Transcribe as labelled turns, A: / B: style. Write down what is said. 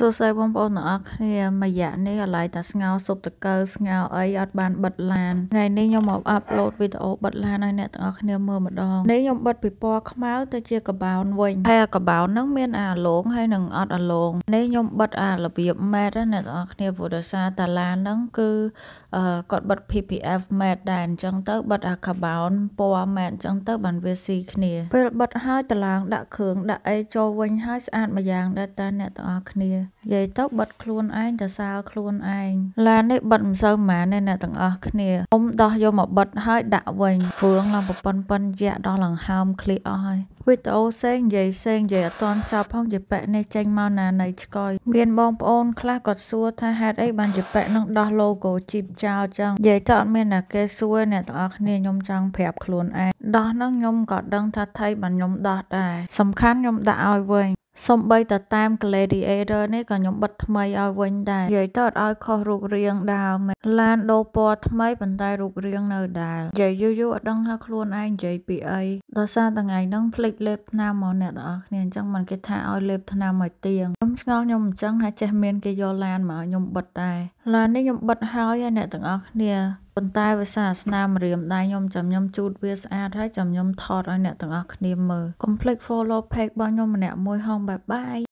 A: សួស្តីបងប្អូនទាំងអស់គ្នាមួយរយៈនេះកន្លែងតាស្ងោសុបតកើស្ងោអីអត់បានបិទឡានថ្ងៃនេះខ្ញុំមកអាប់ឡូតវីដេអូបិទឡានឲ្យអ្នកទាំងអស់គ្នាមើលម្ដងនេះខ្ញុំបិទពីពណ៌ខ្មៅទៅជាកបោនវិញហើយកបោនហ្នឹងមានអាឡូងហើយនិងអត់អាឡូងនេះខ្ញុំបិទអារបៀបម៉ែត្រអ្នកទាំងអស់គ្នាព្រោះដោយសារតាឡានហ្នឹងគឺគាត់បិទ PPF ម៉ែត្រដែរអញ្ចឹងទៅបិទអាកបោនពណ៌ម៉ែត្រអញ្ចឹងទៅបានវាស៊ីគ្នាពេលបិទហើយតាឡាងដាក់គ្រឿងដាក់អីចូលវិញហើយស្អាតម្យ៉ាងដែរតាអ្នកទាំងអស់គ្នានិយាយទៅបិទខ្លួនឯងទៅសាលខ្លួនឯងឡាននេះបិទមិនសូវម៉ានទេអ្នកទាំងអស់គ្នាអ៊ំដោះយកមកបិទហើយដាក់វិញព្រឿងឡើងប្រប៉ុនប៉ុនយ៉ាក់ដល់ឡើងហើមឃ្លីអស់ហើយវីដេអូសេងនិយាយសេងនិយាយអត់តន់ចប់ផងជាប៉ែនេះចេញមកណានៃឆ្កយមានបងប្អូនខ្លះគាត់សួរថាហេតុអីបានជាប៉ែនឹងដោះ logo ជីបចោលចឹងនិយាយទៅអត់មានណាគេសួរអ្នកទាំងអស់គ្នាខ្ញុំចង់ប្រាប់ខ្លួនឯងដោះនឹងខ្ញុំក៏ដឹងថាថៃបានខ្ញុំដោះដែរសំខាន់ខ្ញុំដាក់ឲ្យវិញសំបីតតាម Gladiator នេះក៏ខ្ញុំបិទថ្មីឲ្យវិញដែរនិយាយទៅអត់ឲ្យខុសរូបរាងដើមឡានដូរពណ៌ថ្មីប៉ុន្តែរូបរាងនៅដែរនិយាយយូរយូរអត់ដឹងថាខ្លួនឯងនិយាយពីអីដោយសារថ្ងៃហ្នឹងភ្លេចលេបថ្នាំមកអ្នកទាំងអស់គ្នាអញ្ចឹងមិនគេថាឲ្យលេបថ្នាំមកទៀងខ្ញុំឆ្ងល់ខ្ញុំអញ្ចឹងថាចេះមានគេយកឡានមកខ្ញុំបិទដែរឡាននេះខ្ញុំបិទហើយហើយអ្នកទាំងអស់គ្នាប៉ុន្តែវាសាសនាមរៀមដែរខ្ញុំចាំខ្ញុំជូតវាស្អាតហើយចាំខ្ញុំថតឲ្យអ្នកទាំងអស់គ្នាមើល Complex follow page របស់ខ្ញុំម្នាក់មួយហងបាយបាយ